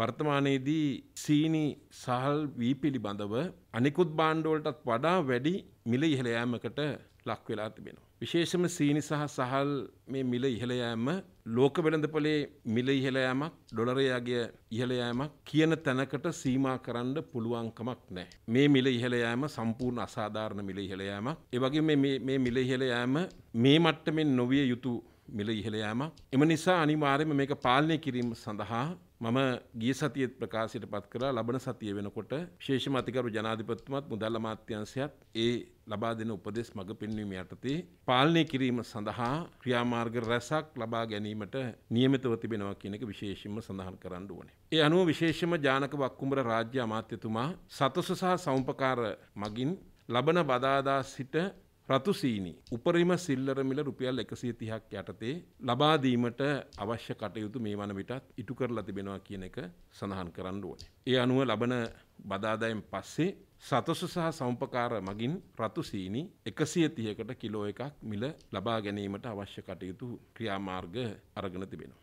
වර්තමානයේදී සීනි සහල් වී පිළිබඳව අනිකුත් බාණ්ඩවලටත් වඩා වැඩි මිල ඉහළ යෑමකට ලක් වෙලා තිබෙනවා. විශේෂම සීනි සහ සහල් මේ මිල ඉහළ යෑම ලෝක වෙළඳපොලේ මිල ඉහළ යෑමක් ඩොලරයාගේ ඉහළ යෑමක් කියන තැනකට සීමා කරන්න පුළුවන්කමක් නැහැ. මේ මිල ඉහළ යෑම සම්පූර්ණ අසාධාරණ මිල ඉහළ යෑමක්. ඒ වගේම මේ මේ මිල ඉහළ යෑම මේ මට්ටමින් නොවිය යුතු මිල ඉහළ යෑමක්. එම නිසා අනිවාර්යයෙන්ම මේක පාලනය කිරීම සඳහා මම ගිය සතියත් ප්‍රකාශයට පත් කරලා ලබන සතිය වෙනකොට විශේෂම අතිකරු ජනාධිපතිතුමත් මුදල් අමාත්‍යංශයත් ඒ ලබා දෙන උපදෙස් මඟ පෙන්වීම යටතේ පාලනය කිරීම සඳහා ක්‍රියාමාර්ග රැසක් ලබා ගැනීමට නියමිතව තිබෙනවා කියන එක විශේෂයෙන්ම සඳහන් කරන්න ඕනේ. ඒ අනුව විශේෂම ජානක වක්කුඹර රාජ්‍ය අමාත්‍යතුමා සතස සහ සෞම්පකාර මගින් ලබන බදාදා සිට රතු සීනි උපරිම සිල්ලර මිල රුපියල් 130ක් යටතේ ලබා දීමට අවශ්‍ය කටයුතු මේ වන විටත් ඉටු කරලා තිබෙනවා කියන එක සඳහන් කරන්න ඕනේ. ඒ අනුව ලබන බදාදායෙන් පස්සේ සතසු සහ සම්පකාර මගින් රතු සීනි 130කට කිලෝ එකක් මිල ලබා ගැනීමට අවශ්‍ය කටයුතු ක්‍රියාමාර්ග අරගෙන තිබෙනවා.